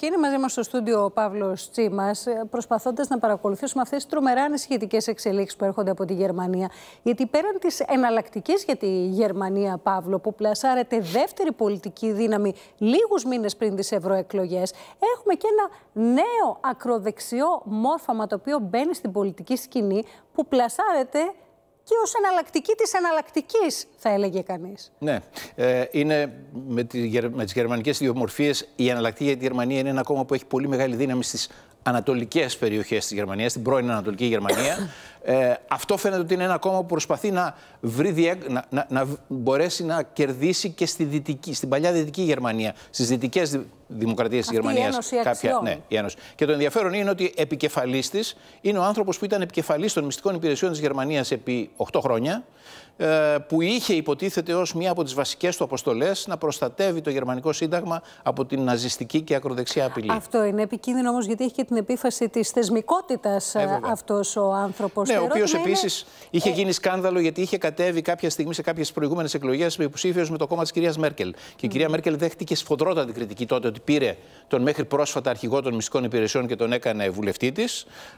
Και είναι μαζί μας στο στούντιο ο Παύλος Τσίμας, ε, προσπαθώντας να παρακολουθήσουμε αυτές τις τρομερά ανησυχητικές εξελίξεις που έρχονται από τη Γερμανία. Γιατί πέραν της εναλλακτικής για τη Γερμανία, Παύλο, που πλασάρεται δεύτερη πολιτική δύναμη λίγους μήνες πριν τις ευρωεκλογές, έχουμε και ένα νέο ακροδεξιό μόρφωμα το οποίο μπαίνει στην πολιτική σκηνή που πλασάρεται και ως εναλλακτική της εναλλακτικής, θα έλεγε κανείς. Ναι, ε, είναι με, τη, με τις γερμανικές ιδιομορφίες η εναλλακτική για τη Γερμανία είναι ένα κόμμα που έχει πολύ μεγάλη δύναμη στις ανατολικές περιοχές της Γερμανίας, στην πρώην Ανατολική Γερμανία. Ε, αυτό φαίνεται ότι είναι ένα κόμμα που προσπαθεί να, βρει διέ, να, να, μπορέσει να κερδίσει και στη δυτική, στην παλιά δυτική Γερμανία, στις δυτικές δημοκρατίες της Γερμανία. Ναι, η Ένωση. Και το ενδιαφέρον είναι ότι επικεφαλή τη είναι ο άνθρωπος που ήταν επικεφαλής των μυστικών υπηρεσιών της Γερμανίας επί 8 χρόνια, ε, που είχε υποτίθεται ως μία από τις βασικές του αποστολές να προστατεύει το γερμανικό σύνταγμα από την ναζιστική και ακροδεξιά απειλή. Αυτό είναι επικίνδυνο όμως, γιατί έχει και την επίφαση της θεσμικότητας ε, ε αυτός ο άνθρωπος. Ναι, ο οποίο επίσης είχε ε, γίνει σκάνδαλο γιατί είχε κατέβει κάποια στιγμή σε κάποιες προηγούμενες εκλογές υποψήφιος με το κόμμα της κυρίας Μέρκελ. Και η κυρία Μέρκελ δέχτηκε σφοδρότατη κριτική τότε ότι πήρε τον μέχρι πρόσφατα αρχηγό των μυστικών υπηρεσιών και τον έκανε βουλευτή της.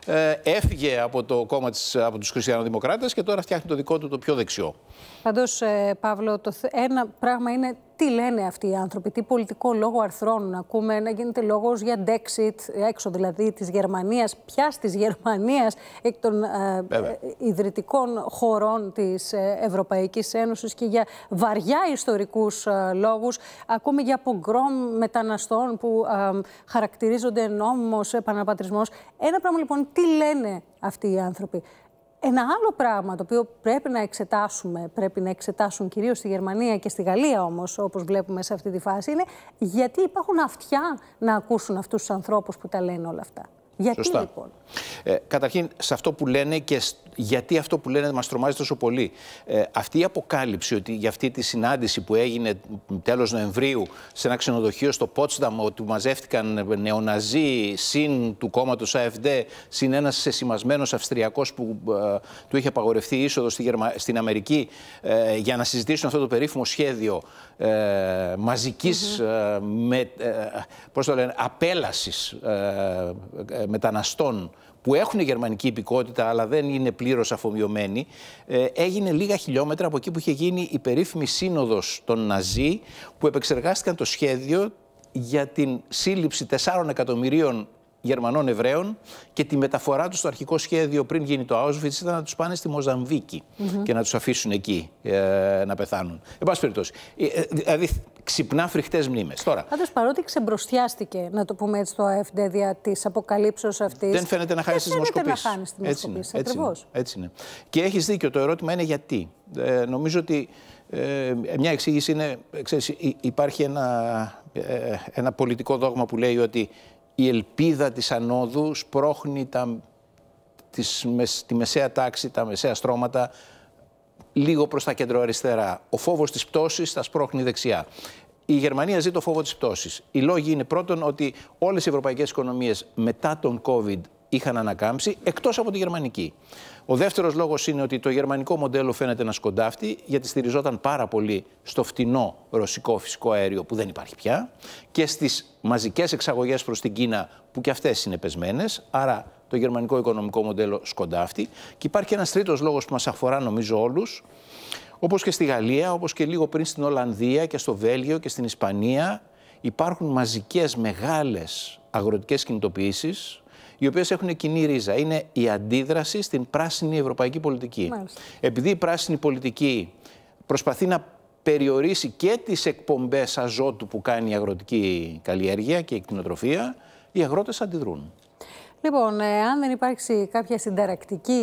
Ε, έφυγε από το κόμμα της, από τους Χριστιανοδημοκράτες και τώρα φτιάχνει το δικό του το πιο δεξιό. Παντώ, ε, Παύλο, το, ένα πράγμα είναι τι λένε αυτοί οι άνθρωποι, τι πολιτικό λόγο αρθρώνουν. Ακούμε να γίνεται λόγος για Dexit, έξω δηλαδή της Γερμανίας, πια της Γερμανίας, εκ των ε, ε ιδρυτικών χωρών της ε, Ευρωπαϊκής Ένωσης και για βαριά ιστορικούς ε, λόγους. Ακούμε για πογκρόμ μεταναστών που ε, χαρακτηρίζονται νόμο, επαναπατρισμός. Ένα πράγμα λοιπόν, τι λένε αυτοί οι άνθρωποι. Ένα άλλο πράγμα το οποίο πρέπει να εξετάσουμε, πρέπει να εξετάσουν κυρίως στη Γερμανία και στη Γαλλία όμως, όπως βλέπουμε σε αυτή τη φάση, είναι γιατί υπάρχουν αυτιά να ακούσουν αυτούς τους ανθρώπους που τα λένε όλα αυτά. Γιατί λοιπόν. Ε, καταρχήν, σε αυτό που λένε και γιατί αυτό που λένε μας τρομάζει τόσο πολύ. Ε, αυτή η αποκάλυψη ότι για αυτή τη συνάντηση που έγινε τέλος Νοεμβρίου σε ένα ξενοδοχείο στο Πότσταμ, ότι μαζεύτηκαν νεοναζί συν του κόμματος AFD, συν ένας εσημασμένο Αυστριακός που ε, του είχε απαγορευτεί είσοδος στη Γερμα... στην Αμερική ε, για να συζητήσουν αυτό το περίφημο σχέδιο ε, μαζικής με, μεταναστών που έχουν γερμανική υπηκότητα αλλά δεν είναι πλήρως αφομοιωμένοι, ε, έγινε λίγα χιλιόμετρα από εκεί που είχε γίνει η περίφημη σύνοδος των Ναζί που επεξεργάστηκαν το σχέδιο για την σύλληψη 4 εκατομμυρίων Γερμανών Εβραίων και τη μεταφορά τους στο αρχικό σχέδιο πριν γίνει το Auschwitz ήταν να τους πάνε στη Μοζαμβίκη και να τους αφήσουν εκεί ε, να πεθάνουν. Εν πάση περιπτώσει. Ε, ε, δηλαδή ξυπνά φρικτές μνήμες. Πάντως παρότι ξεμπροστιάστηκε, να το πούμε έτσι, το ΑΕΦΔ δια της αποκαλύψεως αυτής. Δεν φαίνεται να χάνεις τη μοσκοπή Δεν φαίνεται να χάνει τη Μοσκοπή. Ακριβώς. έτσι είναι. Και έχεις δίκιο. Το ερώτημα είναι γιατί. νομίζω ότι ε, μια εξήγηση είναι, ξέρεις, υπάρχει ένα, ένα πολιτικό δόγμα που λέει ότι η ελπίδα της ανόδου σπρώχνει τα, τις, τη μεσαία τάξη, τα μεσαία στρώματα λίγο προς τα κεντροαριστερά. Ο φόβος της πτώσης τα σπρώχνει δεξιά. Η Γερμανία ζει το φόβο της πτώσης. Οι λόγοι είναι πρώτον ότι όλες οι ευρωπαϊκές οικονομίες μετά τον COVID είχαν ανακάμψει, εκτός από τη γερμανική. Ο δεύτερος λόγος είναι ότι το γερμανικό μοντέλο φαίνεται να σκοντάφτει, γιατί στηριζόταν πάρα πολύ στο φτηνό ρωσικό φυσικό αέριο που δεν υπάρχει πια και στις μαζικές εξαγωγές προς την Κίνα που και αυτές είναι πεσμένες. Άρα το γερμανικό οικονομικό μοντέλο σκοντάφτει. Και υπάρχει ένας τρίτος λόγος που μας αφορά νομίζω όλους, όπως και στη Γαλλία, όπως και λίγο πριν στην Ολλανδία και στο Βέλγιο και στην Ισπανία, υπάρχουν μαζικές μεγάλες αγροτικές κινητοποιήσεις οι οποίες έχουν κοινή ρίζα. Είναι η αντίδραση στην πράσινη ευρωπαϊκή πολιτική. Επειδή η πράσινη πολιτική προσπαθεί να περιορίσει και τις εκπομπές αζότου που κάνει η αγροτική καλλιέργεια και η κτηνοτροφία, οι αγρότες αντιδρούν. Λοιπόν, ε, αν δεν υπάρξει κάποια συνταρακτική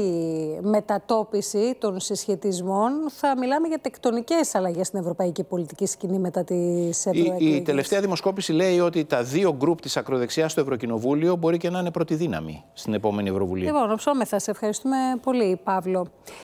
μετατόπιση των συσχετισμών, θα μιλάμε για τεκτονικές αλλαγές στην ευρωπαϊκή πολιτική σκηνή μετά τις ευρωεκλογέ. Η, τελευταία δημοσκόπηση λέει ότι τα δύο γκρουπ της ακροδεξιάς στο Ευρωκοινοβούλιο μπορεί και να είναι πρωτοδύναμη στην επόμενη Ευρωβουλή. Λοιπόν, ψώμεθα. Σε ευχαριστούμε πολύ, Παύλο.